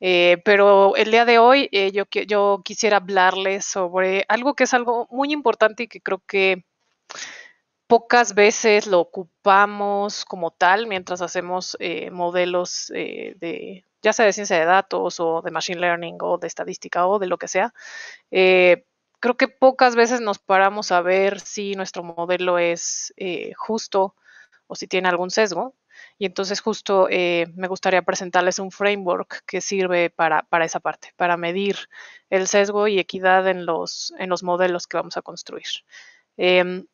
Eh, pero el día de hoy eh, yo, quisiera hablarles sobre algo que es algo muy importante y que creo que pocas veces lo ocupamos como tal mientras hacemos eh, modelos de ya sea de ciencia de datos o de machine learning o de estadística o de lo que sea. creo que pocas veces nos paramos a ver si nuestro modelo es justo o si tiene algún sesgo. Y entonces justo eh, me gustaría presentarles un framework que sirve para, esa parte, para medir el sesgo y equidad en los, en los modelos que vamos a construir. Em,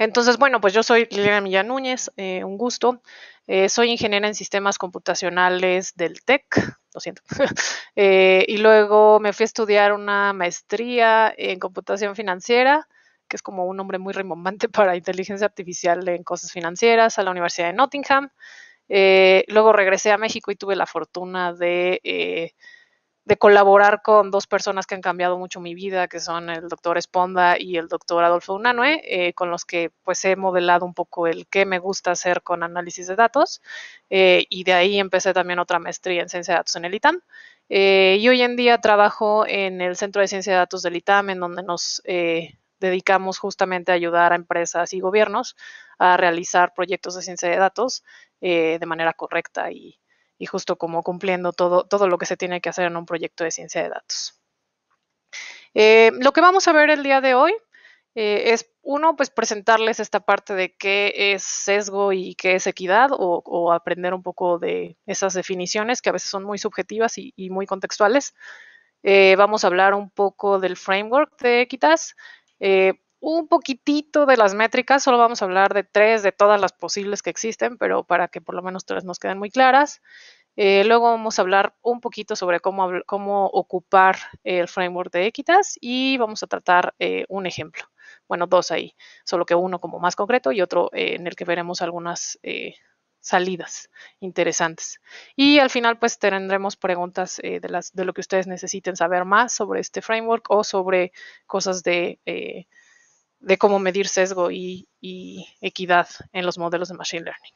entonces, bueno, pues yo soy Liliana Millán Núñez, eh, un gusto. Eh, soy ingeniera en sistemas computacionales del TEC, lo siento. y luego me fui a estudiar una maestría en computación financiera que es como un nombre muy rimbombante para inteligencia artificial en cosas financieras, a la Universidad de Nottingham. Eh, luego regresé a México y tuve la fortuna de, eh, de, colaborar con dos personas que han cambiado mucho mi vida, que son el doctor Esponda y el doctor Adolfo Unanue, eh, con los que pues he modelado un poco el qué me gusta hacer con análisis de datos. y de ahí empecé también otra maestría en ciencia de datos en el ITAM. y hoy en día trabajo en el Centro de Ciencia de Datos del ITAM, en donde nos dedicamos justamente a ayudar a empresas y gobiernos a realizar proyectos de ciencia de datos eh, de manera correcta y, justo como cumpliendo todo, todo lo que se tiene que hacer en un proyecto de ciencia de datos. Eh, lo que vamos a ver el día de hoy eh, es, uno, pues presentarles esta parte de qué es sesgo y qué es equidad, o, aprender un poco de esas definiciones que a veces son muy subjetivas y, muy contextuales. vamos a hablar un poco del framework de Equitas eh, un poquitito de las métricas, solo vamos a hablar de tres, de todas las posibles que existen, pero para que por lo menos tres nos queden muy claras. Eh, luego vamos a hablar un poquito sobre cómo, ocupar el framework de Equitas y vamos a tratar eh, un ejemplo. Bueno, dos ahí, solo que uno como más concreto y otro en el que veremos algunas salidas interesantes. Y al final, pues tendremos preguntas eh, de, las, de lo que ustedes necesiten saber más sobre este framework o sobre cosas de, eh, de cómo medir sesgo y, equidad en los modelos de Machine Learning.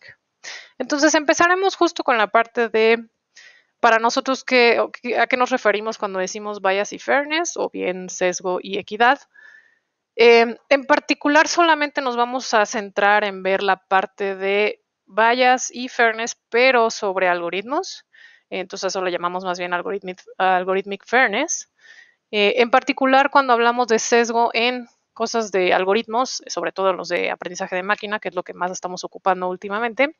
Entonces, empezaremos justo con la parte de, para nosotros, qué ¿a qué nos referimos cuando decimos bias y fairness o bien sesgo y equidad? Eh, en particular, solamente nos vamos a centrar en ver la parte de vallas y Fairness, pero sobre algoritmos. Entonces eso lo llamamos más bien Algorithmic, Fairness. Eh, en particular, cuando hablamos de sesgo en cosas de algoritmos, sobre todo los de aprendizaje de máquina, que es lo que más estamos ocupando últimamente,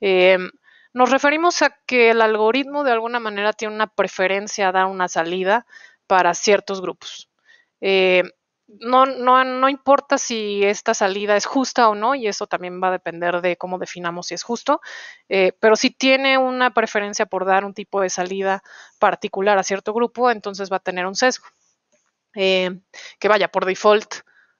eh, nos referimos a que el algoritmo de alguna manera tiene una preferencia a dar una salida para ciertos grupos. Eh, no, no, no importa si esta salida es justa o no, y eso también va a depender de cómo definamos si es justo, eh, pero si tiene una preferencia por dar un tipo de salida particular a cierto grupo, entonces va a tener un sesgo. Eh, que vaya, por default,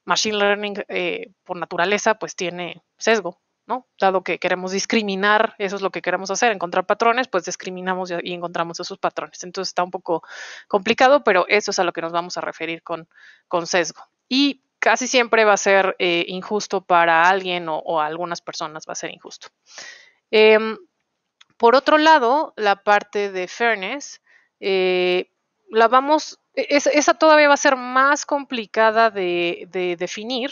Machine Learning eh, por naturaleza pues tiene sesgo, ¿no? Dado que queremos discriminar, eso es lo que queremos hacer, encontrar patrones, pues discriminamos y encontramos esos patrones. Entonces está un poco complicado, pero eso es a lo que nos vamos a referir con, con sesgo. Y casi siempre va a ser eh, injusto para alguien o, algunas personas va a ser injusto. Em, por otro lado, la parte de fairness, eh, la vamos, e, esa todavía va a ser más complicada de definir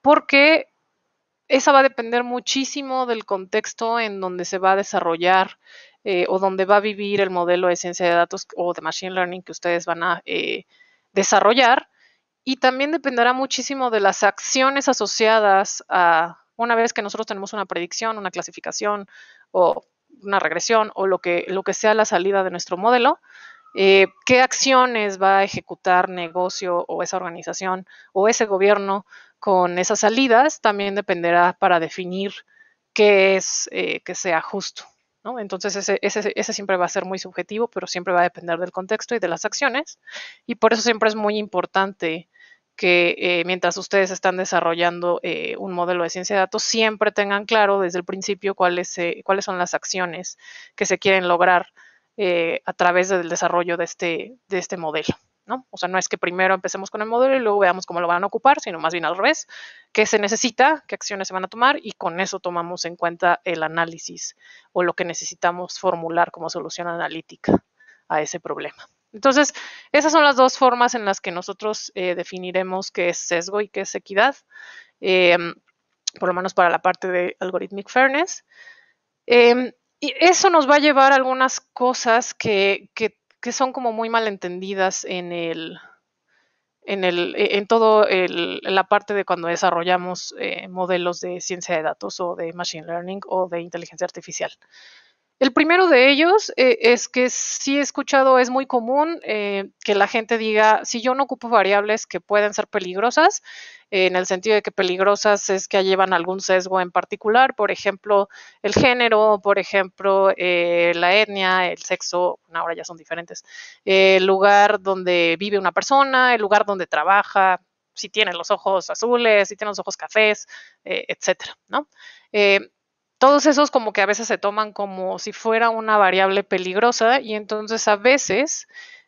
porque esa va a depender muchísimo del contexto en donde se va a desarrollar eh, o donde va a vivir el modelo de ciencia de datos o de machine learning que ustedes van a eh, desarrollar. Y también dependerá muchísimo de las acciones asociadas a una vez que nosotros tenemos una predicción, una clasificación o una regresión o lo que, lo que sea la salida de nuestro modelo, eh, qué acciones va a ejecutar negocio o esa organización o ese gobierno con esas salidas también dependerá para definir qué es eh, que sea justo. Entonces, ese, siempre va a ser muy subjetivo, pero siempre va a depender del contexto y de las acciones. Y por eso siempre es muy importante que eh, mientras ustedes están desarrollando eh, un modelo de ciencia de datos, siempre tengan claro desde el principio cuáles, cuáles son las acciones que se quieren lograr a través del desarrollo de este, de este modelo. O sea, no es que primero empecemos con el modelo y luego veamos cómo lo van a ocupar, sino más bien al revés, qué se necesita, qué acciones se van a tomar y con eso tomamos en cuenta el análisis o lo que necesitamos formular como solución analítica a ese problema. Entonces, esas son las dos formas en las que nosotros eh, definiremos qué es sesgo y qué es equidad, em, por lo menos para la parte de algorithmic fairness. Em, y eso nos va a llevar a algunas cosas que, que que son como muy malentendidas en el en el e, en todo la parte de cuando desarrollamos eh, modelos de ciencia de datos o de machine learning o de inteligencia artificial el primero de ellos eh, es que sí he escuchado, es muy común eh, que la gente diga, si yo no ocupo variables que pueden ser peligrosas, eh, en el sentido de que peligrosas es que llevan algún sesgo en particular, por ejemplo, el género, por ejemplo, la etnia, el sexo, ahora ya son diferentes, el lugar donde vive una persona, el lugar donde trabaja, si tiene los ojos azules, si tiene los ojos cafés, etcétera, ¿no? todos esos como que a veces se toman como si fuera una variable peligrosa y entonces a veces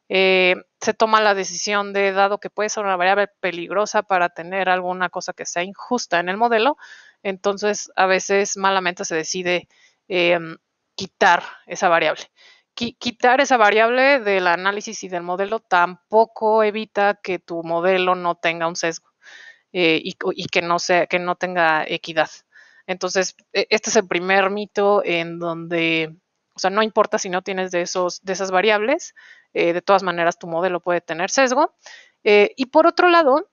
eh, se toma la decisión de, dado que puede ser una variable peligrosa para tener alguna cosa que sea injusta en el modelo, entonces a veces malamente se decide em, quitar esa variable. quitar esa variable del análisis y del modelo tampoco evita que tu modelo no tenga un sesgo eh, y, y, que, no sea, que no tenga equidad. Entonces, e, este es el primer mito en donde, o sea, no importa si no tienes de, esos, de esas variables, eh, de todas maneras tu modelo puede tener sesgo. Eh, y por otro lado,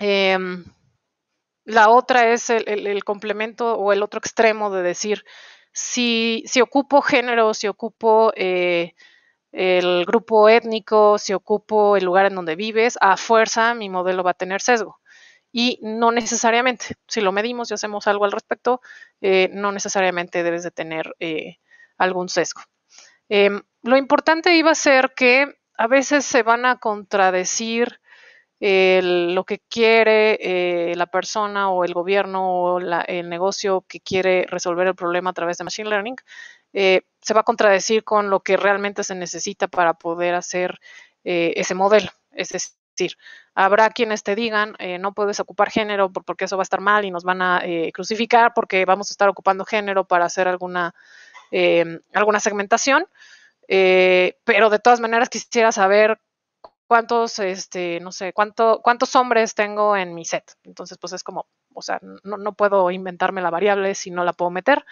em, la otra es el, el, complemento o el otro extremo de decir, si, si ocupo género, si ocupo eh, el grupo étnico, si ocupo el lugar en donde vives, a fuerza mi modelo va a tener sesgo y no necesariamente, si lo medimos y hacemos algo al respecto, eh, no necesariamente debes de tener eh, algún sesgo. Em, lo importante iba a ser que a veces se van a contradecir eh, lo que quiere la persona o el gobierno o el negocio que quiere resolver el problema a través de Machine Learning. se va a contradecir con lo que realmente se necesita para poder hacer ese modelo. ese decir, Habrá quienes te digan, eh, no puedes ocupar género porque eso va a estar mal y nos van a eh, crucificar porque vamos a estar ocupando género para hacer alguna, em, alguna segmentación. Eh, pero de todas maneras quisiera saber cuántos, este, no sé, cuánto, cuántos hombres tengo en mi set. Entonces, pues es como, o sea, no, no puedo inventarme la variable si no la puedo meter.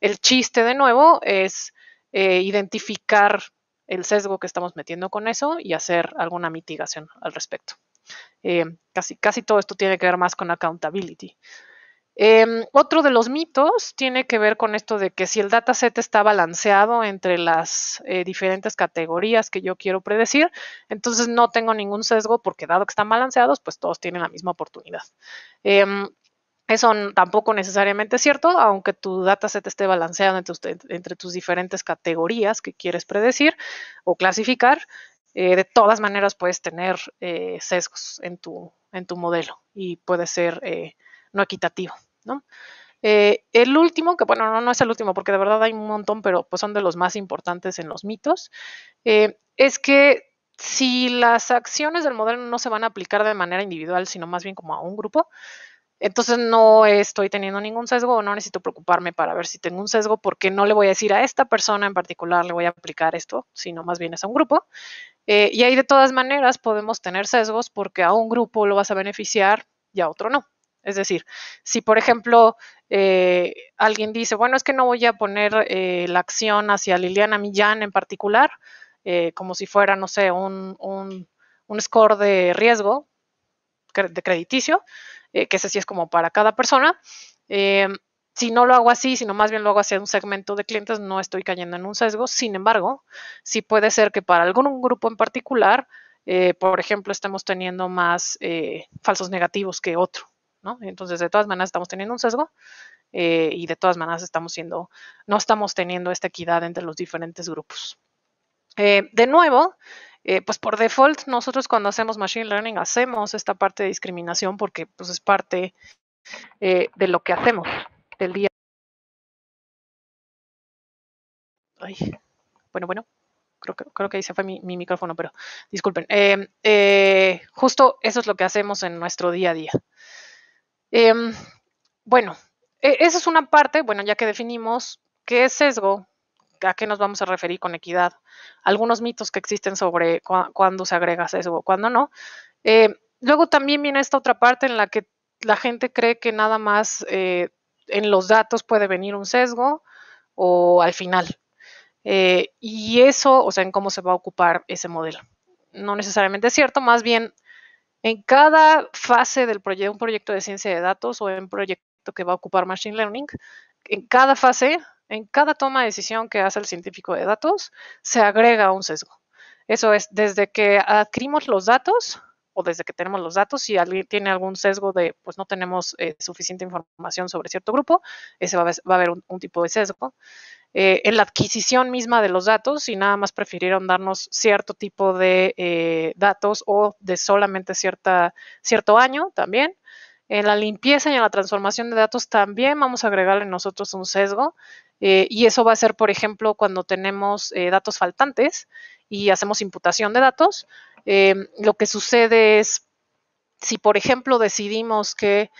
El chiste, de nuevo, es identificar el sesgo que estamos metiendo con eso y hacer alguna mitigación al respecto. Eh, casi, casi todo esto tiene que ver más con accountability. Em, otro de los mitos tiene que ver con esto de que si el dataset está balanceado entre las eh, diferentes categorías que yo quiero predecir, entonces no tengo ningún sesgo porque dado que están balanceados, pues todos tienen la misma oportunidad. Em, eso tampoco necesariamente es cierto, aunque tu dataset esté balanceado entre, usted, entre tus diferentes categorías que quieres predecir o clasificar, eh, de todas maneras puedes tener eh, sesgos en tu, en tu modelo y puede ser eh, no equitativo, el último, que bueno, no, no, es el último porque de verdad hay un montón, pero pues son de los más importantes en los mitos, es que si las acciones del modelo no se van a aplicar de manera individual, sino más bien como a un grupo, entonces no estoy teniendo ningún sesgo no necesito preocuparme para ver si tengo un sesgo porque no le voy a decir a esta persona en particular le voy a aplicar esto, sino más bien es a un grupo. Eh, y ahí de todas maneras podemos tener sesgos porque a un grupo lo vas a beneficiar y a otro no. Es decir, si por ejemplo eh, alguien dice, bueno, es que no voy a poner eh, la acción hacia Liliana Millán en particular, como si fuera, no sé, un score de riesgo, de crediticio, eh, que ese sí es como para cada persona. Eh, si no lo hago así, sino más bien lo hago hacia un segmento de clientes, no estoy cayendo en un sesgo. Sin embargo, sí puede ser que para algún grupo en particular, eh, por ejemplo, estemos teniendo más falsos negativos que otro, Entonces, de todas maneras, estamos teniendo un sesgo y de todas maneras estamos siendo, no estamos teniendo esta equidad entre los diferentes grupos. de nuevo, eh, pues por default nosotros cuando hacemos Machine Learning hacemos esta parte de discriminación porque pues es parte eh, de lo que hacemos del día. Ay, bueno, bueno, creo, creo que ahí se fue mi, micrófono, pero disculpen. Em, eh, justo eso es lo que hacemos en nuestro día a día. Em, bueno, e, esa es una parte, bueno, ya que definimos qué es sesgo, a qué nos vamos a referir con equidad, algunos mitos que existen sobre cuándo se agrega sesgo o cuándo no. Eh, luego también viene esta otra parte en la que la gente cree que nada más eh, en los datos puede venir un sesgo o al final. Eh, y eso, o sea, en cómo se va a ocupar ese modelo. No necesariamente es cierto, más bien en cada fase del proyecto, un proyecto de ciencia de datos o en un proyecto que va a ocupar Machine Learning, en cada fase en cada toma de decisión que hace el científico de datos, se agrega un sesgo. Eso es, desde que adquirimos los datos o desde que tenemos los datos, si alguien tiene algún sesgo de, pues no tenemos eh, suficiente información sobre cierto grupo, ese va a, haber un, tipo de sesgo. Eh, en la adquisición misma de los datos, si nada más prefirieron darnos cierto tipo de eh, datos o de solamente cierta, cierto año también. En la limpieza y en la transformación de datos también vamos a agregarle nosotros un sesgo eh, y eso va a ser, por ejemplo, cuando tenemos eh, datos faltantes y hacemos imputación de datos. Eh, lo que sucede es, si por ejemplo decidimos que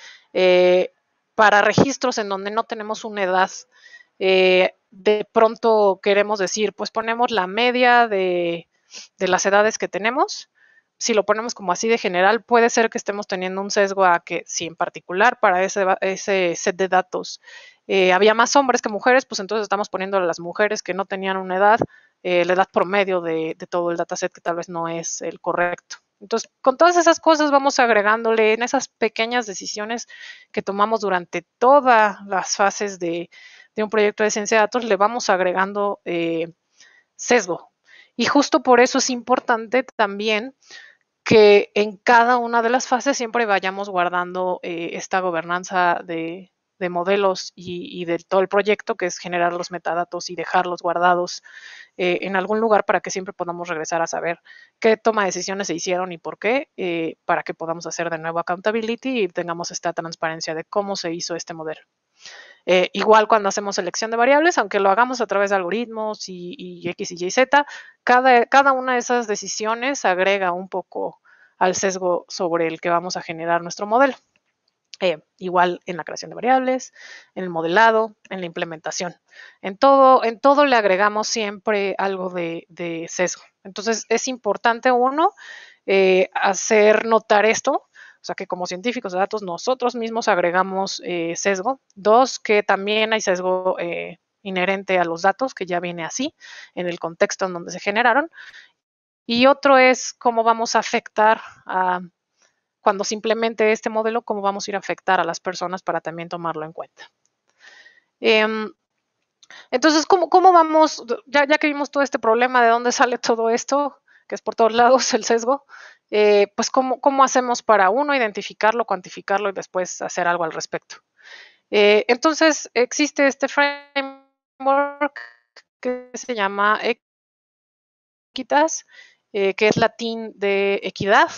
para registros en donde no tenemos una edad, de pronto queremos decir, pues ponemos la media de, las edades que tenemos, si lo ponemos como así de general, puede ser que estemos teniendo un sesgo a que si en particular para ese set de datos eh, había más hombres que mujeres, pues entonces estamos poniendo a las mujeres que no tenían una edad, eh, la edad promedio de, todo el dataset que tal vez no es el correcto. Entonces, con todas esas cosas vamos agregándole en esas pequeñas decisiones que tomamos durante todas las fases de, un proyecto de ciencia de datos, le vamos agregando eh, sesgo. Y justo por eso es importante también que en cada una de las fases siempre vayamos guardando esta gobernanza de, de modelos y, de todo el proyecto, que es generar los metadatos y dejarlos guardados eh, en algún lugar para que siempre podamos regresar a saber qué toma de decisiones se hicieron y por qué, eh, para que podamos hacer de nuevo accountability y tengamos esta transparencia de cómo se hizo este modelo. Eh, igual cuando hacemos selección de variables, aunque lo hagamos a través de algoritmos y, X y Y, Z, cada, cada una de esas decisiones agrega un poco al sesgo sobre el que vamos a generar nuestro modelo. Eh, igual en la creación de variables, en el modelado, en la implementación. En todo, en todo le agregamos siempre algo de, sesgo. Entonces es importante uno eh, hacer notar esto, o sea que como científicos de datos nosotros mismos agregamos eh, sesgo. Dos, que también hay sesgo inherente a los datos, que ya viene así, en el contexto en donde se generaron. Y otro es cómo vamos a afectar a cuando simplemente este modelo, cómo vamos a ir a afectar a las personas para también tomarlo en cuenta. Em, entonces, ¿cómo, vamos? Ya, ya que vimos todo este problema, de dónde sale todo esto, que es por todos lados el sesgo, eh, pues ¿cómo, hacemos para uno identificarlo, cuantificarlo y después hacer algo al respecto. Eh, entonces, existe este framework que se llama Equitas, eh, que es latín de equidad,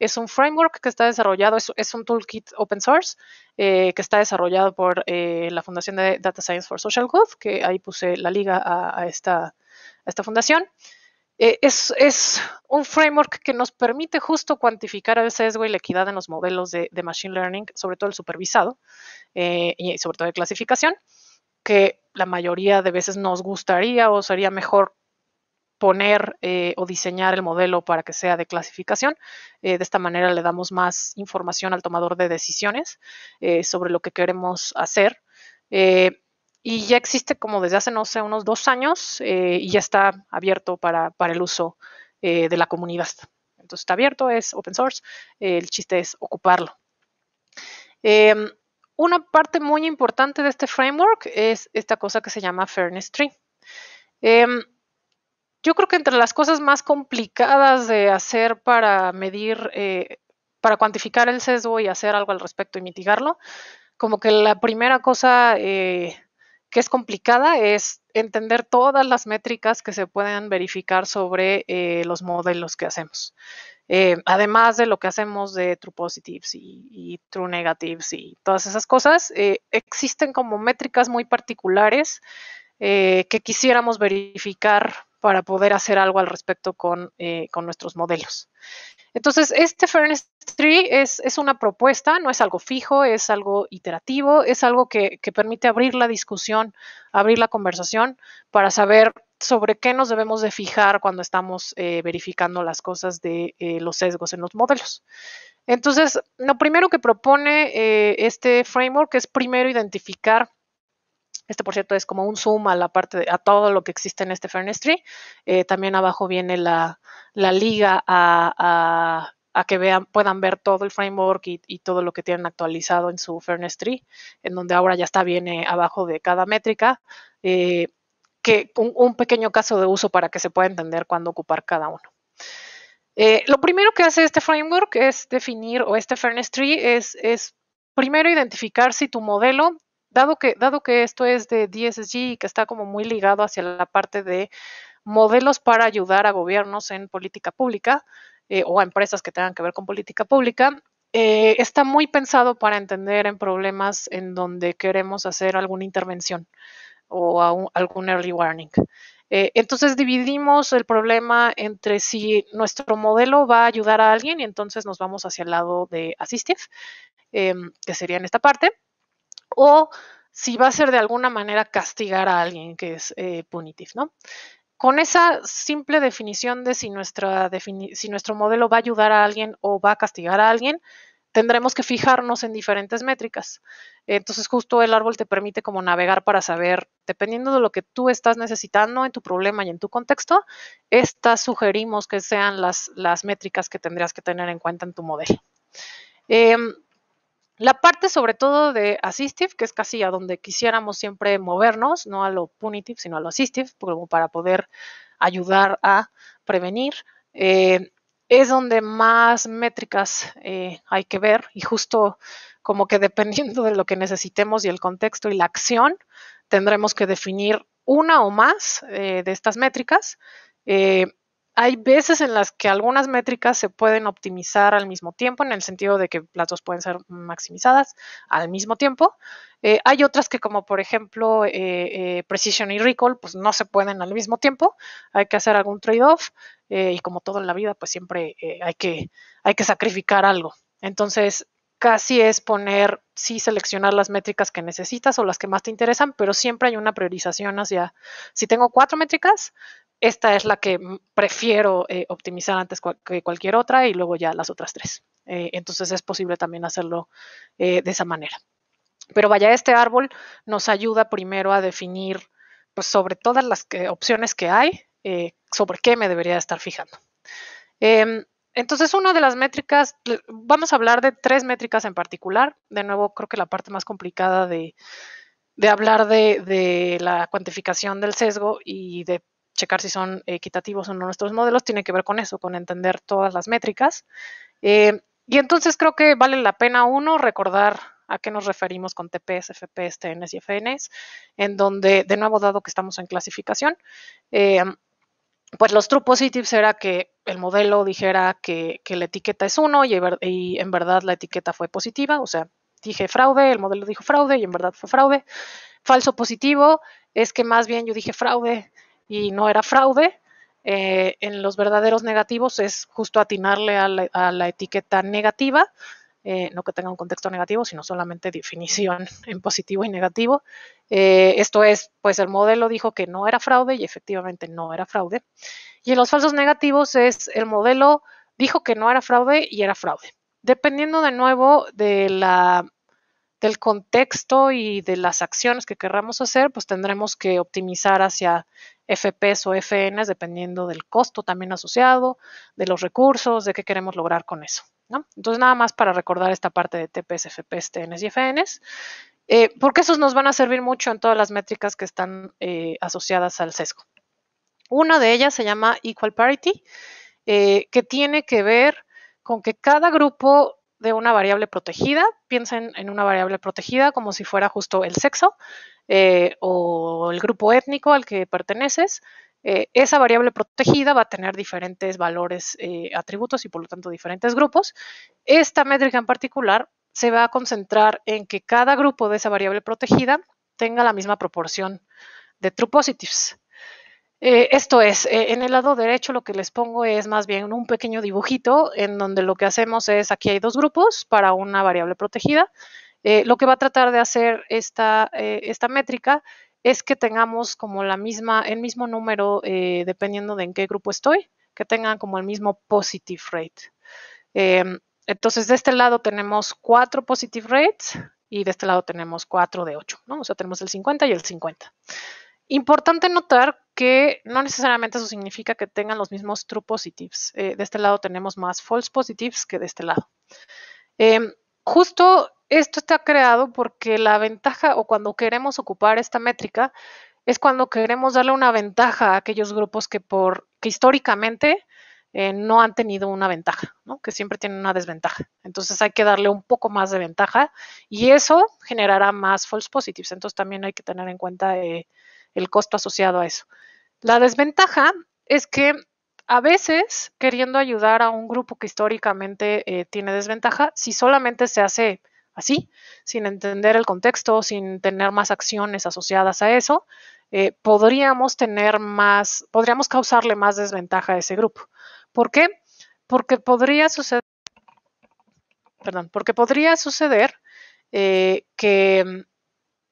es un framework que está desarrollado, es, un toolkit open source eh, que está desarrollado por eh, la Fundación de Data Science for Social Good, que ahí puse la liga a, esta, fundación. Eh, es, un framework que nos permite justo cuantificar el sesgo y la equidad en los modelos de, de Machine Learning, sobre todo el supervisado y sobre todo de clasificación, que la mayoría de veces nos gustaría o sería mejor poner eh, o diseñar el modelo para que sea de clasificación. Eh, de esta manera le damos más información al tomador de decisiones eh, sobre lo que queremos hacer. y ya existe como desde hace, no sé, unos dos años y ya está abierto para, para el uso de la comunidad. Entonces está abierto, es open source, el chiste es ocuparlo. Em, una parte muy importante de este framework es esta cosa que se llama Fairness Tree. Em, yo creo que entre las cosas más complicadas de hacer para medir, eh, para cuantificar el sesgo y hacer algo al respecto y mitigarlo, como que la primera cosa eh, que es complicada es entender todas las métricas que se pueden verificar sobre eh, los modelos que hacemos. además de lo que hacemos de true positives y, true negatives y todas esas cosas, existen como métricas muy particulares que quisiéramos verificar para poder hacer algo al respecto con, eh, nuestros modelos. Entonces, este Fairness Tree es, una propuesta, no es algo fijo, es algo iterativo, es algo que, permite abrir la discusión, abrir la conversación para saber sobre qué nos debemos de fijar cuando estamos eh, verificando las cosas de eh, los sesgos en los modelos. Entonces, lo primero que propone este framework es primero identificar este, por cierto, es como un zoom a la parte, a todo lo que existe en este Fairness Tree. Eh, también abajo viene la, liga a, que vean, puedan ver todo el framework y, todo lo que tienen actualizado en su Fairness Tree, en donde ahora ya está viene abajo de cada métrica, eh, que un, pequeño caso de uso para que se pueda entender cuándo ocupar cada uno. Eh, lo primero que hace este framework es definir, o este Fairness Tree, es, es primero identificar si tu modelo Dado que, esto es de DSG y que está como muy ligado hacia la parte de modelos para ayudar a gobiernos en política pública eh, o a empresas que tengan que ver con política pública, eh, está muy pensado para entender en problemas en donde queremos hacer alguna intervención o algún early warning. Eh, entonces dividimos el problema entre si nuestro modelo va a ayudar a alguien y entonces nos vamos hacia el lado de assistive, em, que sería en esta parte, o si va a ser de alguna manera castigar a alguien que es eh, punitivo, ¿no? Con esa simple definición de si, nuestro modelo va a ayudar a alguien o va a castigar a alguien, tendremos que fijarnos en diferentes métricas. Entonces, justo el árbol te permite como navegar para saber, dependiendo de lo que tú estás necesitando en tu problema y en tu contexto, estas sugerimos que sean las, métricas que tendrías que tener en cuenta en tu modelo. Em, la parte sobre todo de assistive, que es casi a donde quisiéramos siempre movernos, no a lo punitive, sino a lo assistive, como para poder ayudar a prevenir, eh, es donde más métricas eh, hay que ver y justo como que dependiendo de lo que necesitemos y el contexto y la acción, tendremos que definir una o más eh, de estas métricas hay veces en las que algunas métricas se pueden optimizar al mismo tiempo, en el sentido de que las dos pueden ser maximizadas al mismo tiempo. Eh, hay otras que, como por ejemplo eh, eh, Precision y Recall, pues no se pueden al mismo tiempo. Hay que hacer algún trade-off y como todo en la vida, pues siempre hay, que, hay que sacrificar algo. Entonces, casi es poner, sí, seleccionar las métricas que necesitas o las que más te interesan, pero siempre hay una priorización hacia, si tengo cuatro métricas, esta es la que prefiero eh, optimizar antes que cualquier otra y luego ya las otras tres. Eh, entonces es posible también hacerlo eh, de esa manera. Pero vaya, este árbol nos ayuda primero a definir pues, sobre todas las opciones que hay, sobre qué me debería estar fijando. Em, entonces, una de las métricas, vamos a hablar de tres métricas en particular. De nuevo, creo que la parte más complicada de, hablar de, la cuantificación del sesgo y de checar si son equitativos o no nuestros modelos, tiene que ver con eso, con entender todas las métricas. Eh, y entonces creo que vale la pena, uno, recordar a qué nos referimos con TPs, FPs, TNs y FNs, en donde, de nuevo, dado que estamos en clasificación, eh, pues los true positives era que el modelo dijera que, la etiqueta es uno y, en verdad la etiqueta fue positiva, o sea, dije fraude, el modelo dijo fraude y en verdad fue fraude. Falso positivo es que más bien yo dije fraude y no era fraude. Eh, en los verdaderos negativos es justo atinarle a la, etiqueta negativa, eh, no que tenga un contexto negativo, sino solamente definición en positivo y negativo. Eh, esto es, pues el modelo dijo que no era fraude y efectivamente no era fraude. Y en los falsos negativos es el modelo dijo que no era fraude y era fraude. Dependiendo de nuevo de la del contexto y de las acciones que querramos hacer, pues tendremos que optimizar hacia FPs o FNs, dependiendo del costo también asociado, de los recursos, de qué queremos lograr con eso. ¿no? Entonces, nada más para recordar esta parte de TPs, FPs, TNs y FNs, eh, porque esos nos van a servir mucho en todas las métricas que están eh, asociadas al CESCO. Una de ellas se llama Equal Parity, eh, que tiene que ver con que cada grupo de una variable protegida, piensen en una variable protegida como si fuera justo el sexo eh, o el grupo étnico al que perteneces. Eh, esa variable protegida va a tener diferentes valores, eh, atributos y por lo tanto diferentes grupos. Esta métrica en particular se va a concentrar en que cada grupo de esa variable protegida tenga la misma proporción de true positives. Eh, esto es, eh, en el lado derecho lo que les pongo es más bien un pequeño dibujito en donde lo que hacemos es, aquí hay dos grupos para una variable protegida. Eh, lo que va a tratar de hacer esta, esta métrica es que tengamos como la misma, el mismo número, dependiendo de en qué grupo estoy, que tengan como el mismo positive rate. Em, entonces, de este lado tenemos cuatro positive rates y de este lado tenemos cuatro de ocho, ¿no? O sea, tenemos el 50 y el 50. Importante notar que no necesariamente eso significa que tengan los mismos true positives. Eh, de este lado tenemos más false positives que de este lado. Em, justo esto está creado porque la ventaja o cuando queremos ocupar esta métrica es cuando queremos darle una ventaja a aquellos grupos que, por, históricamente eh, no han tenido una ventaja, que siempre tienen una desventaja. Entonces hay que darle un poco más de ventaja y eso generará más false positives. Entonces también hay que tener en cuenta eh, el costo asociado a eso. La desventaja es que a veces, queriendo ayudar a un grupo que históricamente eh, tiene desventaja, si solamente se hace así, sin entender el contexto, sin tener más acciones asociadas a eso, eh, podríamos tener más, podríamos causarle más desventaja a ese grupo. ¿Por qué? Porque podría suceder, porque podría suceder eh, que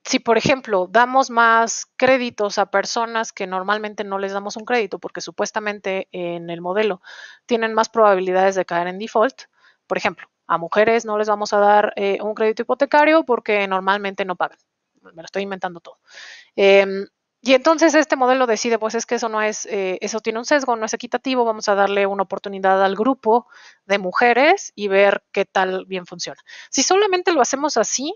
si, por ejemplo, damos más créditos a personas que normalmente no les damos un crédito porque supuestamente en el modelo tienen más probabilidades de caer en default, por ejemplo, a mujeres no les vamos a dar eh, un crédito hipotecario porque normalmente no pagan. Me lo estoy inventando todo. Em, y entonces este modelo decide, pues es que eso no es, eh, eso tiene un sesgo, no es equitativo, vamos a darle una oportunidad al grupo de mujeres y ver qué tal bien funciona. Si solamente lo hacemos así,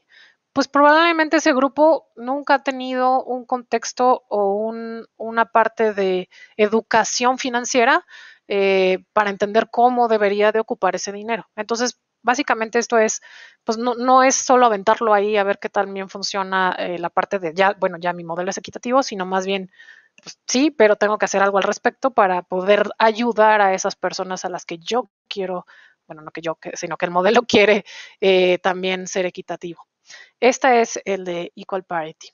pues probablemente ese grupo nunca ha tenido un contexto o una parte de educación financiera eh, para entender cómo debería de ocupar ese dinero. Entonces, básicamente esto es, pues no, es solo aventarlo ahí a ver qué tal bien funciona eh, la parte de, ya, bueno, ya mi modelo es equitativo, sino más bien, pues, sí, pero tengo que hacer algo al respecto para poder ayudar a esas personas a las que yo quiero, bueno, no que yo, sino que el modelo quiere eh, también ser equitativo. Este es el de Equal Parity.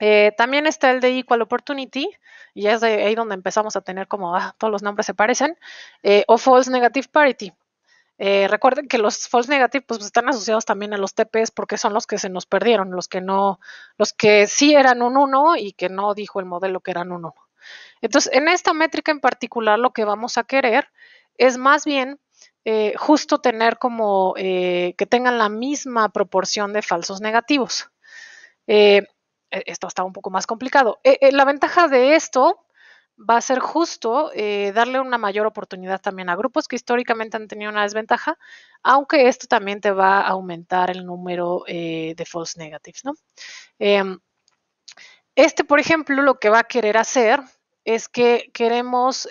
Eh, también está el de Equal Opportunity, y es de ahí donde empezamos a tener como ah, todos los nombres se parecen, eh, o False Negative Parity. Eh, recuerden que los false negative pues, están asociados también a los TPs porque son los que se nos perdieron, los que no, los que sí eran un 1 y que no dijo el modelo que eran un 1. Entonces, en esta métrica en particular, lo que vamos a querer es más bien eh, justo tener como eh, que tengan la misma proporción de falsos negativos. Eh, e-, esto está un poco más complicado. la ventaja de esto va a ser justo darle una mayor oportunidad también a grupos que históricamente han tenido una desventaja, aunque esto también te va a aumentar el número de false negatives. ¿no? Em, este, por ejemplo, lo que va a querer hacer es que queremos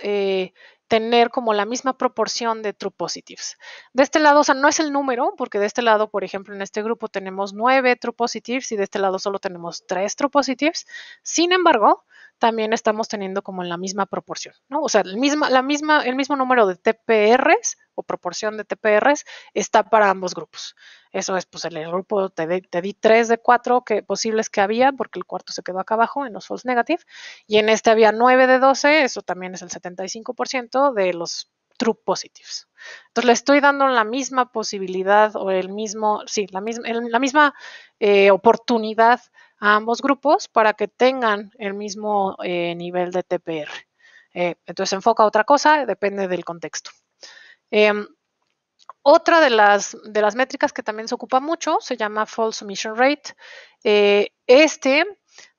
tener como la misma proporción de true positives. De este lado, o sea, no es el número, porque de este lado, por ejemplo, en este grupo tenemos nueve true positives y de este lado solo tenemos tres true positives. Sin embargo, también estamos teniendo como en la misma proporción, ¿no? O sea, el, misma, la misma, el mismo número de TPRs o proporción de TPRs está para ambos grupos. Eso es, pues el grupo te, di tres de cuatro que, posibles que había, porque el cuarto se quedó acá abajo en los false negative, y en este había 9 de 12, eso también es el 75% de los true positives. Entonces le estoy dando la misma posibilidad o el mismo, sí, la misma, la misma eh, oportunidad a ambos grupos para que tengan el mismo eh, nivel de TPR. Eh, entonces enfoca a otra cosa, depende del contexto. Em, otra de las, de las métricas que también se ocupa mucho se llama False Submission Rate. Eh, este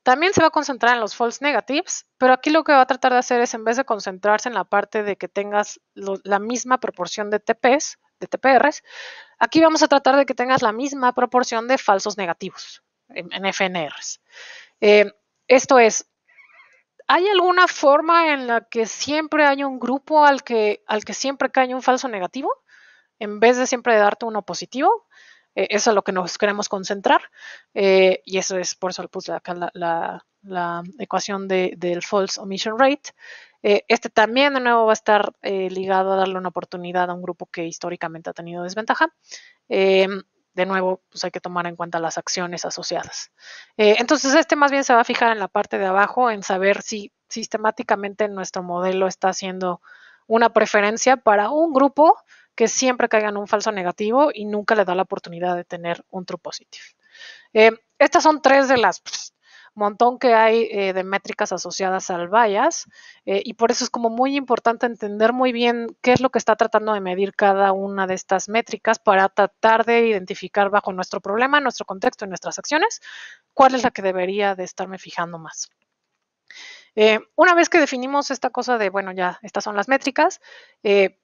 también se va a concentrar en los false negatives, pero aquí lo que va a tratar de hacer es, en vez de concentrarse en la parte de que tengas la misma proporción de TPs, de TPRs, aquí vamos a tratar de que tengas la misma proporción de falsos negativos en FNRs. Eh, esto es, ¿hay alguna forma en la que siempre haya un grupo al que, al que siempre cae un falso negativo? En vez de siempre darte uno positivo, eso eh, es lo que nos queremos concentrar. Eh, y eso es, por eso la, la, la ecuación del false omission rate. este también de nuevo va a estar ligado a darle una oportunidad a un grupo que históricamente ha tenido desventaja de nuevo, pues hay que tomar en cuenta las acciones asociadas. Eh, entonces, este más bien se va a fijar en la parte de abajo, en saber si sistemáticamente nuestro modelo está haciendo una preferencia para un grupo que siempre caiga en un falso negativo y nunca le da la oportunidad de tener un true positive. Eh, estas son tres de las pues, montón que hay eh, de métricas asociadas al bayas eh, y por eso es como muy importante entender muy bien qué es lo que está tratando de medir cada una de estas métricas para tratar de identificar bajo nuestro problema, nuestro contexto y nuestras acciones cuál es la que debería de estarme fijando más. Eh, una vez que definimos esta cosa de, bueno, ya estas son las métricas,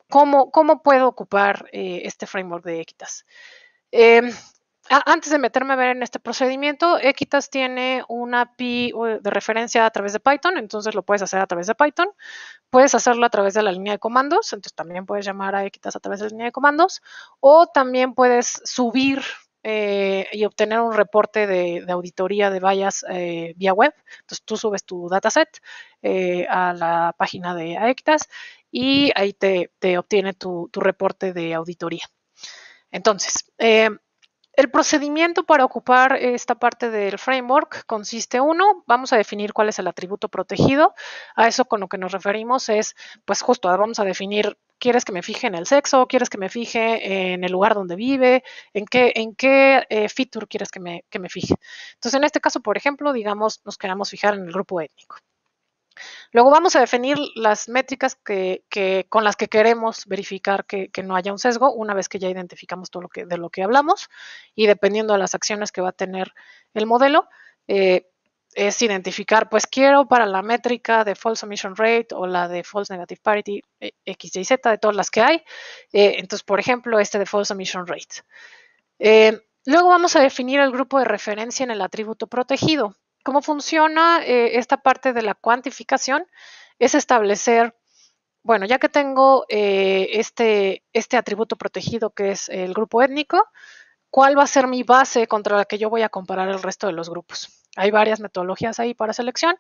¿cómo, ¿cómo, puedo ocupar este framework de Equitas? antes de meterme a ver en este procedimiento, Equitas tiene una API eh, de referencia a través de Python, entonces lo puedes hacer a través de Python. Puedes hacerlo a través de la línea de comandos, entonces también puedes llamar a Equitas a través de la línea de comandos, o también puedes subir eh, y obtener un reporte de, auditoría de vallas eh, vía web. Entonces tú subes tu dataset a la página de Equitas y ahí te, obtiene tu, tu, reporte de auditoría. Entonces, el procedimiento para ocupar esta parte del framework consiste, uno, vamos a definir cuál es el atributo protegido. A eso con lo que nos referimos es, pues justo, vamos a definir, ¿quieres que me fije en el sexo? ¿Quieres que me fije en el lugar donde vive? ¿En qué, en qué eh, feature quieres que me, que me fije? Entonces, en este caso, por ejemplo, digamos, nos queramos fijar en el grupo étnico. Luego vamos a definir las métricas con las que queremos verificar que, no haya un sesgo una vez que ya identificamos todo lo que de lo que hablamos y dependiendo de las acciones que va a tener el modelo eh, es identificar, pues quiero para la métrica de false omission rate o la de false negative parity eh, X, Y, Z, de todas las que hay. Eh, entonces, por ejemplo, este de false omission rate. luego vamos a definir el grupo de referencia en el atributo protegido. ¿Cómo funciona eh, esta parte de la cuantificación? Es establecer, bueno, ya que tengo eh, este, este atributo protegido que es el grupo étnico, ¿cuál va a ser mi base contra la que yo voy a comparar el resto de los grupos? Hay varias metodologías ahí para selección.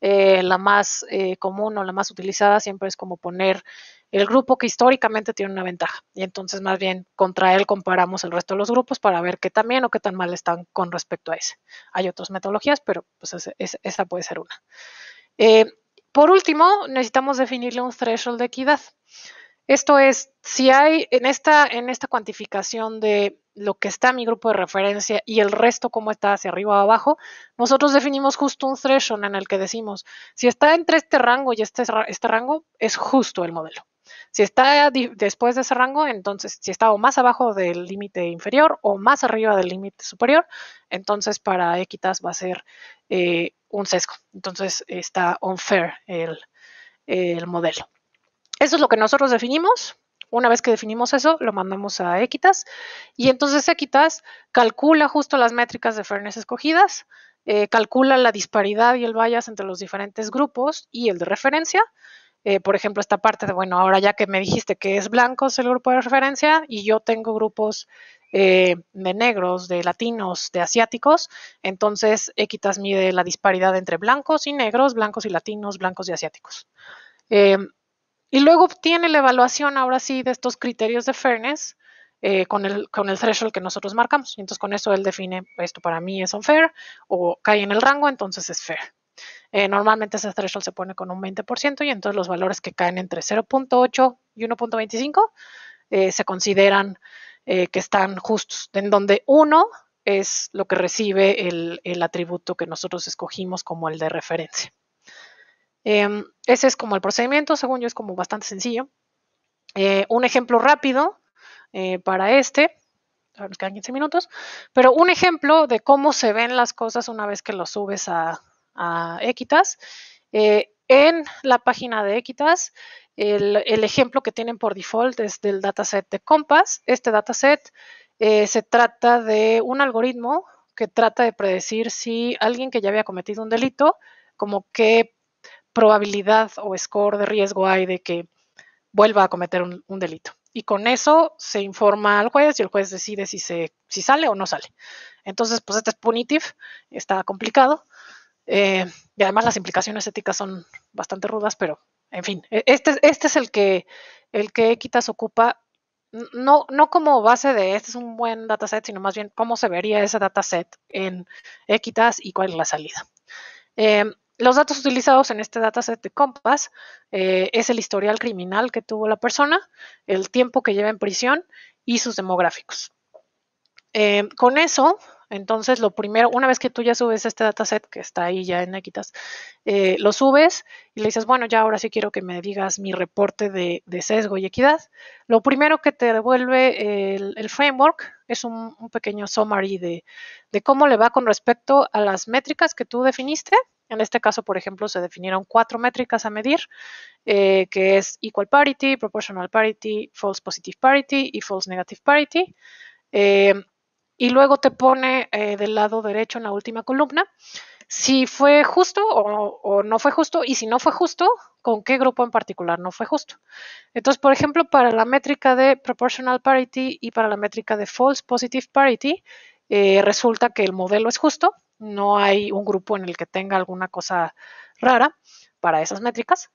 Eh, la más común o la más utilizada siempre es como poner el grupo que históricamente tiene una ventaja. Y entonces más bien contra él comparamos el resto de los grupos para ver qué tan bien o qué tan mal están con respecto a ese. Hay otras metodologías, pero pues esa puede ser una. Eh, por último, necesitamos definirle un threshold de equidad. Esto es, si hay en esta, en esta cuantificación de lo que está mi grupo de referencia y el resto cómo está hacia arriba o abajo, nosotros definimos justo un threshold en el que decimos, si está entre este rango y este, este rango, es justo el modelo. Si está después de ese rango, entonces si está más abajo del límite inferior o más arriba del límite superior, entonces para Equitas va a ser eh, un sesgo. Entonces está unfair el, modelo. Eso es lo que nosotros definimos. Una vez que definimos eso, lo mandamos a Equitas y entonces Equitas calcula justo las métricas de fairness escogidas, eh, calcula la disparidad y el bias entre los diferentes grupos y el de referencia eh, por ejemplo, esta parte de, bueno, ahora ya que me dijiste que es blancos el grupo de referencia y yo tengo grupos eh, de negros, de latinos, de asiáticos, entonces Equitas mide eh, la disparidad entre blancos y negros, blancos y latinos, blancos y asiáticos. Em, y luego obtiene la evaluación ahora sí de estos criterios de fairness con, el, con el threshold que nosotros marcamos. entonces con eso él define, esto para mí es unfair o cae en el rango, entonces es fair. Eh, normalmente ese threshold se pone con un 20% y entonces los valores que caen entre 0.8 y 1.25 eh, se consideran eh, que están justos, en donde uno es lo que recibe el, atributo que nosotros escogimos como el de referencia. Em, ese es como el procedimiento, según yo es como bastante sencillo. un ejemplo rápido para este nos quedan 15 minutos, pero un ejemplo de cómo se ven las cosas una vez que lo subes a, a Equitas. Eh, en la página de Equitas, el, ejemplo que tienen por default es del dataset de Compass. Este dataset eh, se trata de un algoritmo que trata de predecir si alguien que ya había cometido un delito, como qué probabilidad o score de riesgo hay de que vuelva a cometer un, delito y con eso se informa al juez y el juez decide si, se, si sale o no sale. Entonces, pues este es punitive, está complicado, eh, y además las implicaciones éticas son bastante rudas, pero en fin, e-, este, este, es el que, el que Equitas ocupa, no, no como base de este es un buen dataset, sino más bien cómo se vería ese dataset en Equitas y cuál es la salida. Eh, los datos utilizados en este dataset de Compass eh, es el historial criminal que tuvo la persona, el tiempo que lleva en prisión y sus demográficos. con eso, entonces, lo primero, una vez que tú ya subes este dataset que está ahí ya en Equitas, eh, lo subes y le dices, bueno, ya ahora sí quiero que me digas mi reporte de, sesgo y equidad. Lo primero que te devuelve el, framework es un, pequeño summary de, cómo le va con respecto a las métricas que tú definiste. En este caso, por ejemplo, se definieron cuatro métricas a medir, eh, que es equal parity, proportional parity, false positive parity y false negative parity. Eh, y luego te pone eh, del lado derecho en la última columna si fue justo o, no fue justo y si no fue justo, con qué grupo en particular no fue justo. Entonces, por ejemplo, para la métrica de proportional parity y para la métrica de false positive parity, eh, resulta que el modelo es justo, no hay un grupo en el que tenga alguna cosa rara para esas métricas.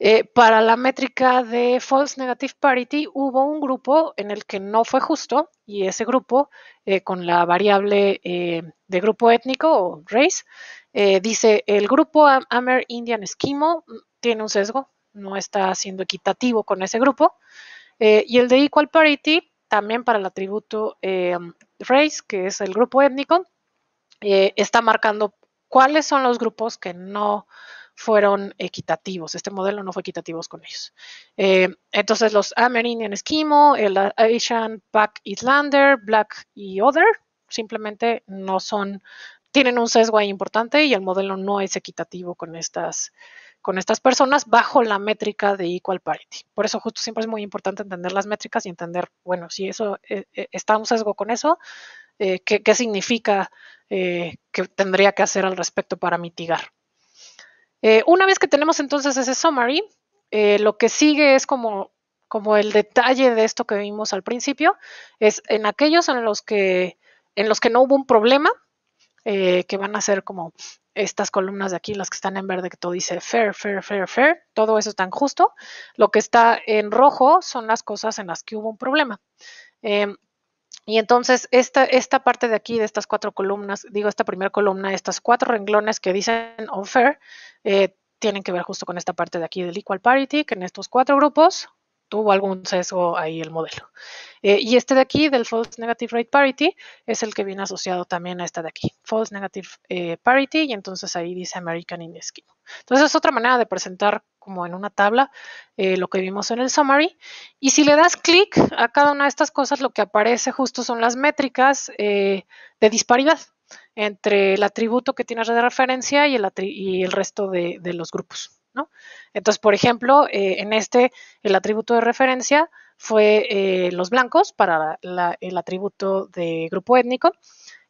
Eh, para la métrica de false negative parity hubo un grupo en el que no fue justo y ese grupo eh, con la variable eh, de grupo étnico o race dice el grupo Amer Indian Esquimo mm, tiene un sesgo, no está siendo equitativo con ese grupo y el de equal parity también para el atributo race que es el grupo étnico está marcando cuáles son los grupos que no fueron equitativos. Este modelo no fue equitativo con ellos. Eh, entonces, los Amerindian Esquimo, el Asian Pac Islander, Black y Other, simplemente no son, tienen un sesgo ahí importante y el modelo no es equitativo con estas, con estas personas bajo la métrica de equal parity. Por eso justo siempre es muy importante entender las métricas y entender, bueno, si eso eh, eh, está un sesgo con eso, ¿qué, significa que tendría que hacer al respecto para mitigar. Eh, una vez que tenemos entonces ese summary, eh, lo que sigue es como, como el detalle de esto que vimos al principio, es en aquellos en los que, en los que no hubo un problema, eh, que van a ser como estas columnas de aquí, las que están en verde, que todo dice fair, fair, fair, fair, todo eso está en justo. Lo que está en rojo son las cosas en las que hubo un problema. Em, y entonces esta, esta parte de aquí, de estas cuatro columnas, digo esta primera columna, estas cuatro renglones que dicen offer eh, tienen que ver justo con esta parte de aquí del equal parity, que en estos cuatro grupos tuvo algún sesgo ahí el modelo. Eh, y este de aquí, del false negative rate parity, es el que viene asociado también a esta de aquí, false negative eh, parity, y entonces ahí dice American in Entonces es otra manera de presentar como en una tabla, eh, lo que vimos en el summary. Y si le das clic a cada una de estas cosas, lo que aparece justo son las métricas eh, de disparidad entre el atributo que tienes de referencia y el, y el resto de, los grupos. ¿no? Entonces, por ejemplo, eh, en este, el atributo de referencia fue los blancos para el atributo de grupo étnico.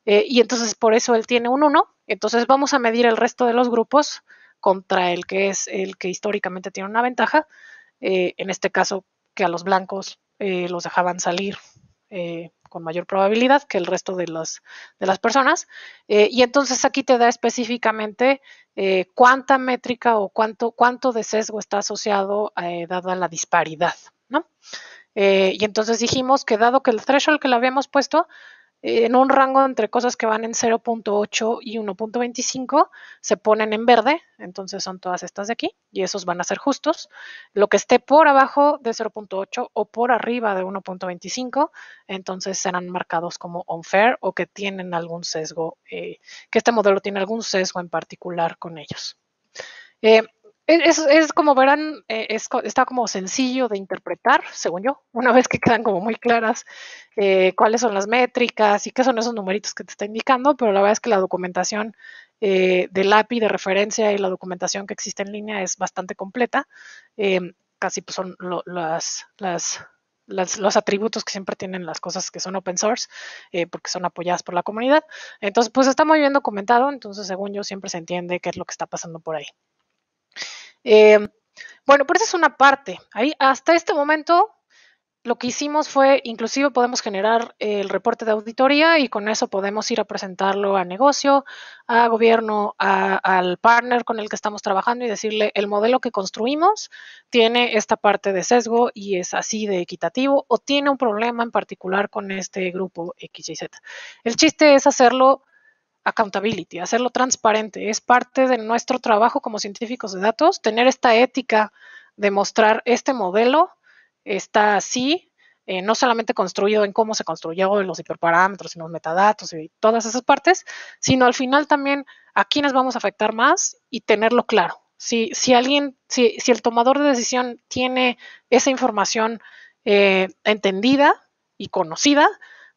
y entonces, por eso él tiene un 1. Entonces, vamos a medir el resto de los grupos contra el que es el que históricamente tiene una ventaja, eh, en este caso que a los blancos eh, los dejaban salir eh, con mayor probabilidad que el resto de, de las personas. y entonces aquí te da específicamente cuánta métrica o cuánto, cuánto de sesgo está asociado dado a la disparidad, y entonces dijimos que dado que el threshold que le habíamos puesto en un rango entre cosas que van en 0.8 y 1.25 se ponen en verde, entonces son todas estas de aquí y esos van a ser justos. Lo que esté por abajo de 0.8 o por arriba de 1.25, entonces serán marcados como unfair o que tienen algún sesgo, eh, que este modelo tiene algún sesgo en particular con ellos. Eh, es, como verán, eh, está como sencillo de interpretar, según yo, una vez que quedan como muy claras eh, cuáles son las métricas y qué son esos numeritos que te está indicando, pero la verdad es que la documentación eh, del API de referencia y la documentación que existe en línea es bastante completa. casi pues son los atributos que siempre tienen las cosas que son open source, porque son apoyadas por la comunidad. Entonces, pues está muy bien documentado, entonces según yo siempre se entiende qué es lo que está pasando por ahí. Eh, bueno, por eso es una parte. Ahí, hasta este momento, lo que hicimos fue, inclusive podemos generar el reporte de auditoría y con eso podemos ir a presentarlo a negocio, a gobierno, al partner con el que estamos trabajando y decirle, el modelo que construimos tiene esta parte de sesgo y es así de equitativo o tiene un problema en particular con este grupo XYZ. El chiste es hacerlo accountability, hacerlo transparente. Es parte de nuestro trabajo como científicos de datos, tener esta ética de mostrar este modelo está así, eh, no solamente construido en cómo se construyó los hiperparámetros, y los metadatos y todas esas partes, sino al final también a quiénes vamos a afectar más y tenerlo claro. Si, alguien, si, si el tomador de decisión tiene esa información eh, entendida y conocida,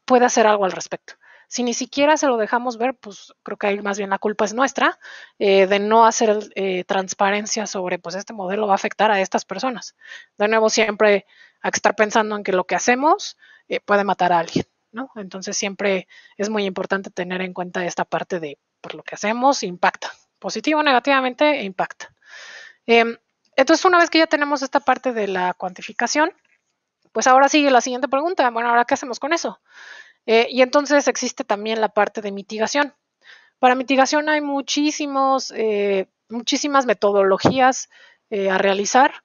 puede hacer algo al respecto. Si ni siquiera se lo dejamos ver, pues creo que ahí más bien la culpa es nuestra eh, de no hacer eh, transparencia sobre, pues este modelo va a afectar a estas personas. De nuevo, siempre hay que estar pensando en que lo que hacemos eh, puede matar a alguien, ¿no? Entonces siempre es muy importante tener en cuenta esta parte de, por pues, lo que hacemos, impacta, positivo o negativamente, impacta. Em, entonces, una vez que ya tenemos esta parte de la cuantificación, pues ahora sigue la siguiente pregunta. Bueno, ahora qué hacemos con eso? Eh, y entonces existe también la parte de mitigación. Para mitigación hay muchísimos, eh, muchísimas metodologías eh, a realizar.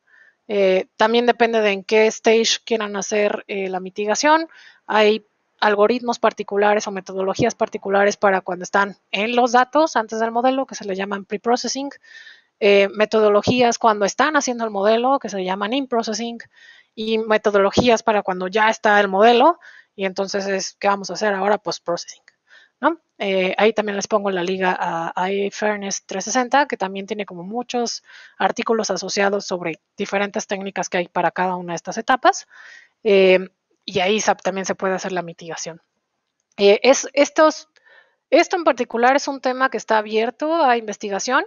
también depende de en qué stage quieran hacer la mitigación. Hay algoritmos particulares o metodologías particulares para cuando están en los datos antes del modelo, que se le llaman preprocessing. metodologías cuando están haciendo el modelo, que se le llaman in-processing. Y metodologías para cuando ya está el modelo, y entonces ¿qué vamos a hacer ahora? Post-processing. Pues ¿no? Eh, ahí también les pongo la liga a iFairness 360, que también tiene como muchos artículos asociados sobre diferentes técnicas que hay para cada una de estas etapas. Eh, y ahí también se puede hacer la mitigación. Eh, es, estos, esto en particular es un tema que está abierto a investigación.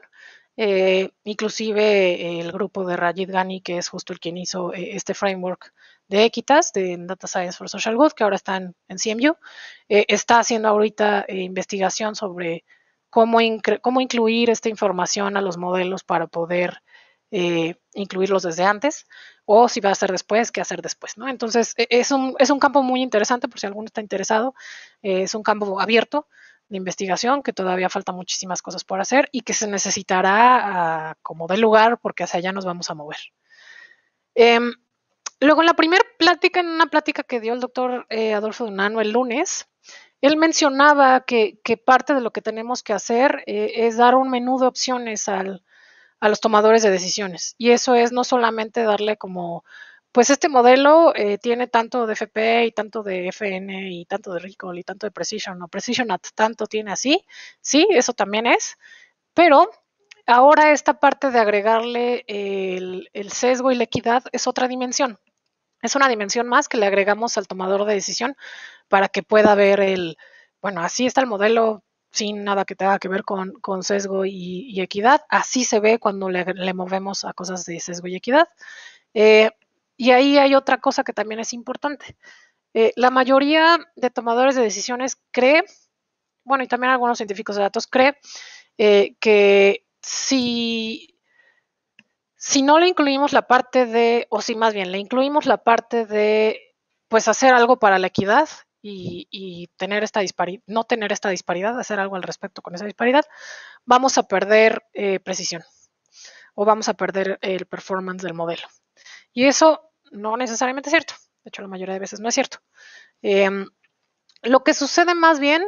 inclusive el grupo de Rajit Ghani, que es justo el quien hizo este framework, de Equitas, de Data Science for Social Good, que ahora están en CMU, eh, está haciendo ahorita eh, investigación sobre cómo, cómo incluir esta información a los modelos para poder eh, incluirlos desde antes, o si va a ser después, qué hacer después, ¿no? Entonces, e-, es un, es un campo muy interesante, por si alguno está interesado, es un campo abierto de investigación, que todavía falta muchísimas cosas por hacer y que se necesitará ah, como de lugar porque hacia allá nos vamos a mover. Em, Luego, en la primera plática, en una plática que dio el doctor eh, Adolfo Dunano el lunes, él mencionaba que, parte de lo que tenemos que hacer eh, es dar un menú de opciones al, a los tomadores de decisiones. Y eso es no solamente darle como, pues este modelo eh, tiene tanto de FP y tanto de FN y tanto de Recall y tanto de Precision o Precision at tanto tiene así. Sí, eso también es. Pero ahora esta parte de agregarle el sesgo y la equidad es otra dimensión. Es una dimensión más que le agregamos al tomador de decisión para que pueda ver el, bueno, así está el modelo sin nada que tenga que ver con, sesgo y, equidad. Así se ve cuando le, movemos a cosas de sesgo y equidad. Eh, y ahí hay otra cosa que también es importante. Eh, la mayoría de tomadores de decisiones cree, bueno, y también algunos científicos de datos cree eh, que si si no le incluimos la parte de, o si más bien le incluimos la parte de, pues hacer algo para la equidad y, tener esta no tener esta disparidad, hacer algo al respecto con esa disparidad, vamos a perder eh, precisión o vamos a perder el performance del modelo. Y eso no necesariamente es cierto. De hecho, la mayoría de veces no es cierto. Em, lo que sucede más bien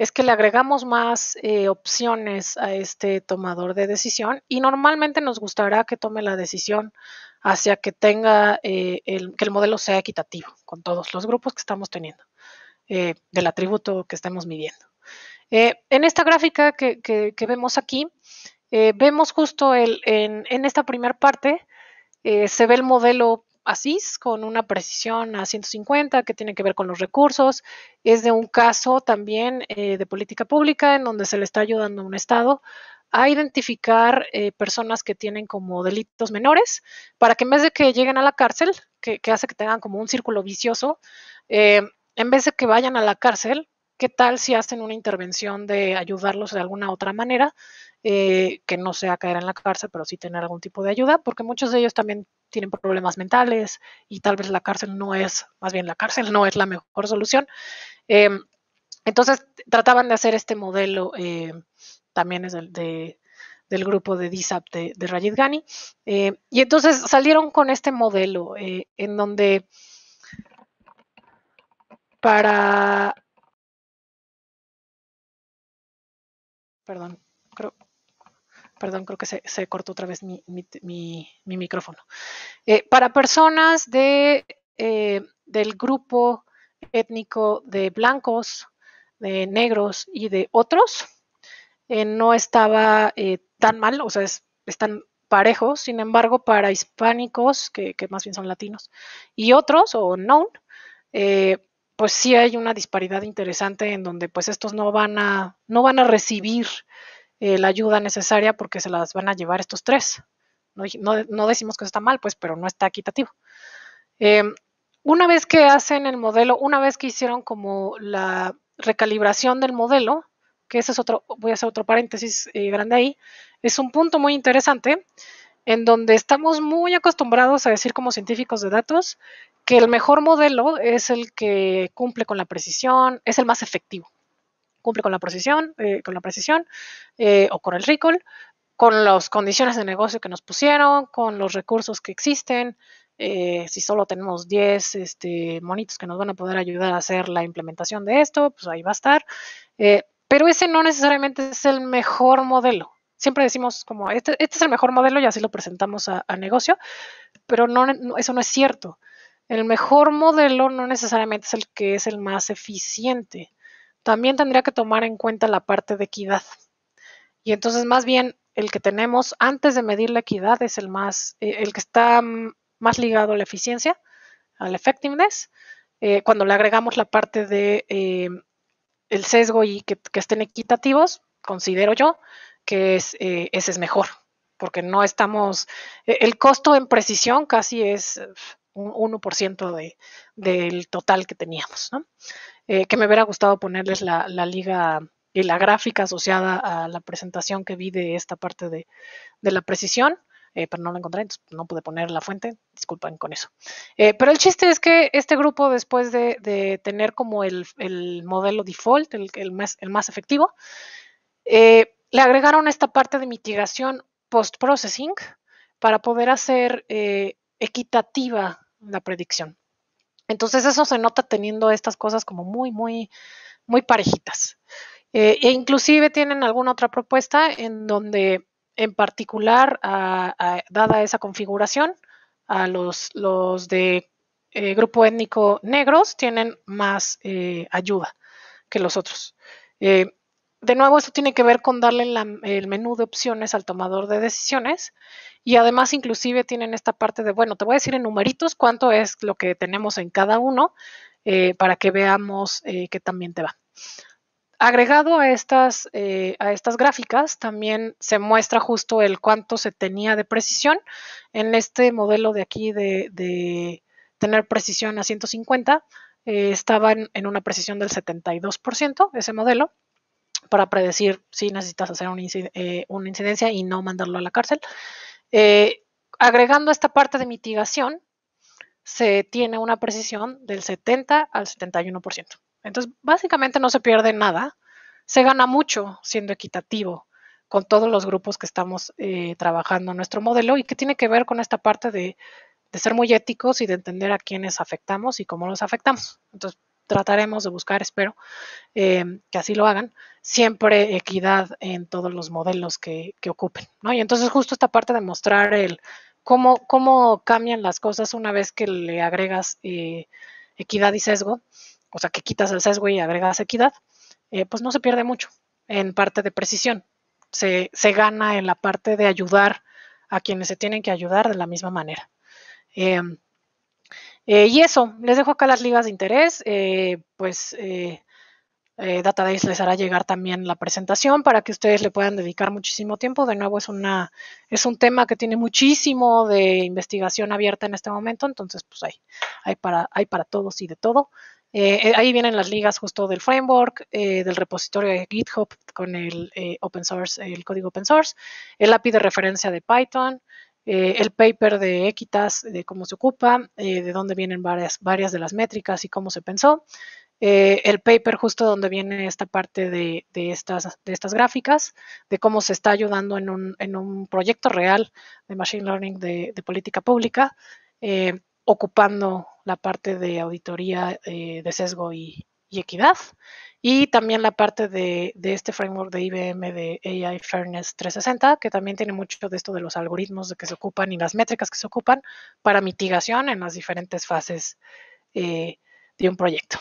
es que le agregamos más eh, opciones a este tomador de decisión y normalmente nos gustará que tome la decisión hacia que tenga eh, el, que el modelo sea equitativo con todos los grupos que estamos teniendo eh, del atributo que estemos midiendo. en esta gráfica que, vemos aquí, vemos justo el, en, en esta primera parte, se ve el modelo Asís, con una precisión a 150 que tiene que ver con los recursos. Es de un caso también eh, de política pública en donde se le está ayudando a un Estado a identificar eh, personas que tienen como delitos menores para que en vez de que lleguen a la cárcel, que, hace que tengan como un círculo vicioso, eh, en vez de que vayan a la cárcel, ¿Qué tal si hacen una intervención de ayudarlos de alguna otra manera? Eh, que no sea caer en la cárcel, pero sí tener algún tipo de ayuda, porque muchos de ellos también tienen problemas mentales y tal vez la cárcel no es, más bien la cárcel no es la mejor solución. Em, entonces trataban de hacer este modelo, eh, también es el del grupo de DISAP de, de Rayid Ghani, eh, y entonces salieron con este modelo en donde para Perdón, creo, perdón, creo que se, cortó otra vez mi, micrófono. Eh, para personas de, eh, del grupo étnico de blancos, de negros y de otros, eh, no estaba tan mal, o sea, es, están parejos, sin embargo, para hispánicos, que, más bien son latinos, y otros, o no, pues sí hay una disparidad interesante en donde pues estos no van a, no van a recibir eh, la ayuda necesaria porque se las van a llevar estos tres. No, decimos que eso está mal, pues, pero no está equitativo. Eh, una vez que hacen el modelo, una vez que hicieron como la recalibración del modelo, que ese es otro, voy a hacer otro paréntesis eh, grande ahí, es un punto muy interesante en donde estamos muy acostumbrados a decir como científicos de datos que el mejor modelo es el que cumple con la precisión, es el más efectivo. Cumple con la precisión, eh, con la precisión eh, o con el recall, con las condiciones de negocio que nos pusieron, con los recursos que existen, eh, si solo tenemos 10 este, monitos que nos van a poder ayudar a hacer la implementación de esto, pues ahí va a estar. pero ese no necesariamente es el mejor modelo. Siempre decimos como, este, este es el mejor modelo y así lo presentamos a, negocio, pero no, eso no es cierto. El mejor modelo no necesariamente es el que es el más eficiente. También tendría que tomar en cuenta la parte de equidad. Y entonces más bien el que tenemos antes de medir la equidad es el más, eh, el que está mm, más ligado a la eficiencia, al effectiveness. Eh, cuando le agregamos la parte de eh, el sesgo y que, que, estén equitativos, considero yo que es, ese es mejor, porque no estamos, el costo en precisión casi es un 1% del total que teníamos, eh, que me hubiera gustado ponerles la, liga y la gráfica asociada a la presentación que vi de esta parte de, la precisión, eh, pero no la encontré, entonces no pude poner la fuente, disculpen con eso. Eh, pero el chiste es que este grupo, después de, tener como el, modelo default, el, el, más, el más efectivo, le agregaron esta parte de mitigación post-processing para poder hacer equitativa la predicción. Entonces eso se nota teniendo estas cosas como muy, muy, muy parejitas. Eh, e inclusive tienen alguna otra propuesta en donde en particular, dada esa configuración, a los, los de eh, grupo étnico negros tienen más eh, ayuda que los otros de nuevo, esto tiene que ver con darle el menú de opciones al tomador de decisiones y además inclusive tienen esta parte de, bueno, te voy a decir en numeritos cuánto es lo que tenemos en cada uno eh, para que veamos eh, qué que también te va. Agregado a estas, eh, a estas gráficas, también se muestra justo el cuánto se tenía de precisión en este modelo de aquí de, tener precisión a 150. estaba estaban en una precisión del 72% ese modelo para predecir si necesitas hacer eh, una incidencia y no mandarlo a la cárcel. Eh, agregando esta parte de mitigación, se tiene una precisión del 70 al 71%. Entonces, básicamente no se pierde nada, se gana mucho siendo equitativo con todos los grupos que estamos eh, trabajando en nuestro modelo y que tiene que ver con esta parte de, de ser muy éticos y de entender a quiénes afectamos y cómo los afectamos. Entonces, trataremos de buscar, espero, eh, que así lo hagan, siempre equidad en todos los modelos que, ocupen, ¿no? Y entonces justo esta parte de mostrar el cómo, cómo cambian las cosas una vez que le agregas eh, equidad y sesgo, o sea, que quitas el sesgo y agregas equidad, eh, pues no se pierde mucho en parte de precisión. Se, se, gana en la parte de ayudar a quienes se tienen que ayudar de la misma manera. Eh, y eso, les dejo acá las ligas de interés, eh, pues eh, eh les hará llegar también la presentación para que ustedes le puedan dedicar muchísimo tiempo. De nuevo, es, una, es un tema que tiene muchísimo de investigación abierta en este momento, entonces pues hay, hay, para, hay para todos y de todo. ahí vienen las ligas justo del framework, del repositorio de GitHub con el open source, el código open source, el API de referencia de Python, eh, el paper de Equitas, de cómo se ocupa, eh, de dónde vienen varias, varias de las métricas y cómo se pensó. Eh, el paper justo donde viene esta parte de, estas, de estas gráficas, de cómo se está ayudando en un, proyecto real de Machine Learning de política pública, ocupando la parte de auditoría de sesgo y, y equidad. Y también la parte de, este framework de IBM de AI Fairness 360, que también tiene mucho de esto de los algoritmos de que se ocupan y las métricas que se ocupan para mitigación en las diferentes fases eh, de un proyecto.